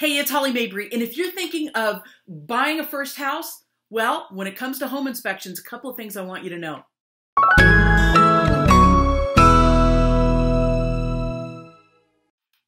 Hey, it's Holly Mabry. And if you're thinking of buying a first house, well, when it comes to home inspections, a couple of things I want you to know.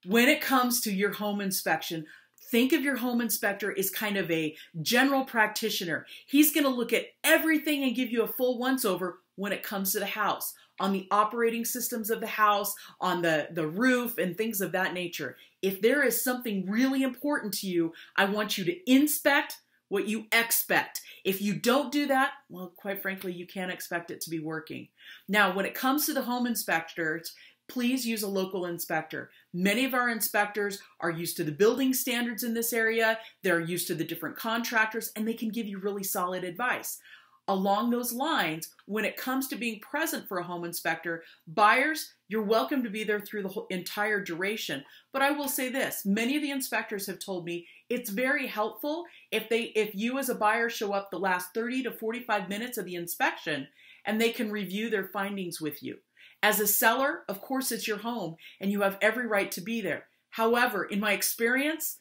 When it comes to your home inspection, Think of your home inspector as kind of a general practitioner. He's going to look at everything and give you a full once over when it comes to the house, on the operating systems of the house, on the, the roof, and things of that nature. If there is something really important to you, I want you to inspect what you expect. If you don't do that, well, quite frankly, you can't expect it to be working. Now, when it comes to the home inspectors, please use a local inspector. Many of our inspectors are used to the building standards in this area, they're used to the different contractors, and they can give you really solid advice. Along those lines, when it comes to being present for a home inspector, buyers, you're welcome to be there through the entire duration. But I will say this, many of the inspectors have told me it's very helpful if they if you as a buyer show up the last 30 to 45 minutes of the inspection and they can review their findings with you. As a seller, of course, it's your home and you have every right to be there. However, in my experience,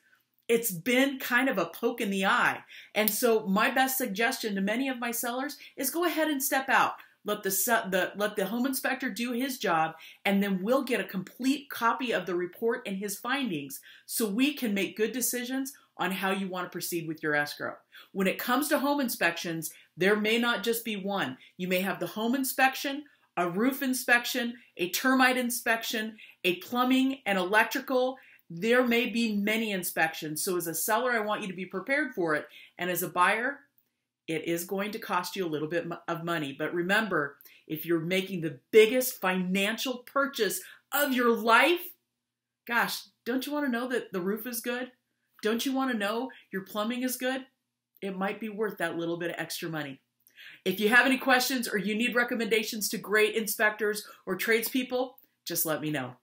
it's been kind of a poke in the eye. And so my best suggestion to many of my sellers is go ahead and step out. Let the, the, let the home inspector do his job and then we'll get a complete copy of the report and his findings so we can make good decisions on how you want to proceed with your escrow. When it comes to home inspections, there may not just be one. You may have the home inspection, a roof inspection, a termite inspection, a plumbing and electrical. There may be many inspections. So, as a seller, I want you to be prepared for it. And as a buyer, it is going to cost you a little bit of money. But remember, if you're making the biggest financial purchase of your life, gosh, don't you want to know that the roof is good? Don't you want to know your plumbing is good? It might be worth that little bit of extra money. If you have any questions or you need recommendations to great inspectors or tradespeople, just let me know.